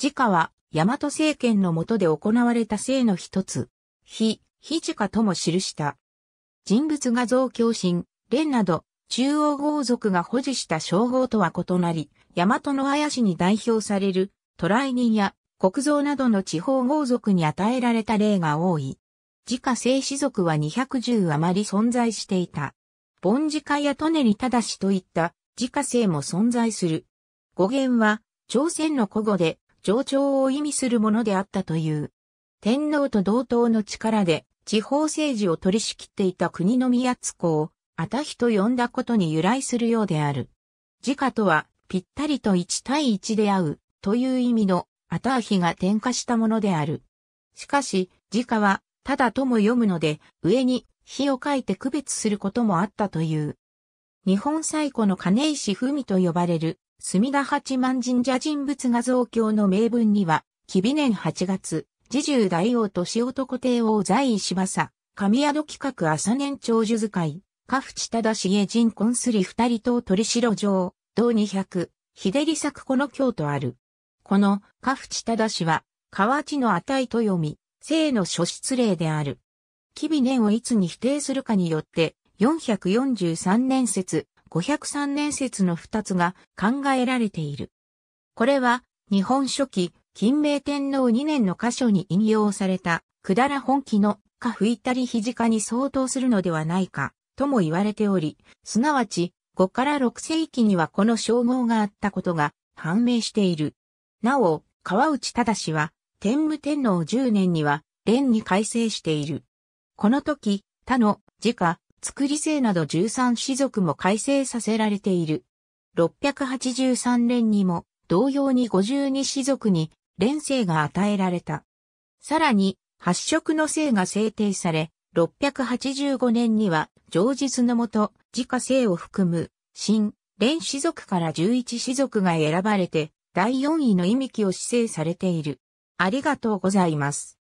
自家は、大和政権の下で行われた姓の一つ、非、非自家とも記した。人物画像共振、連など、中央豪族が保持した称号とは異なり、大和の綾氏に代表される、渡来人や国蔵などの地方豪族に与えられた例が多い。自家姓氏族は210余り存在していた。凡自家や利根利正といった自家姓も存在する。語源は、朝鮮の古語で、上長を意味するものであったという。天皇と同等の力で地方政治を取り仕切っていた国宮津子を、あたひと呼んだことに由来するようである。自家とは、ぴったりと一対一で会う、という意味の、あたひが点火したものである。しかし、自家は、ただとも読むので、上に、火を書いて区別することもあったという。日本最古の金石文と呼ばれる墨田八幡神社人物画像鏡の名文には、紀美年8月、自従大王と塩男帝王在位しばさ、神宿企画朝年長寿使い、家淵忠重人婚すり二人と鳥城城、道二百、秀利作この京とある。この、家淵忠は、河内の値と読み、性の諸出礼である。紀美年をいつに否定するかによって、443年説、503年説の2つが考えられている。これは、日本初期、金明天皇2年の箇所に引用された、くだら本記の、か吹いたりひじかに相当するのではないか、とも言われており、すなわち、5から6世紀にはこの称号があったことが判明している。なお、川内忠は、天武天皇10年には、連に改正している。この時、他の、自家、作り性など13種族も改正させられている。683年にも同様に52種族に連生が与えられた。さらに発色の姓が制定され、685年には上述のもと自家姓を含む新、連氏族から11氏族が選ばれて第4位の意味記を指定されている。ありがとうございます。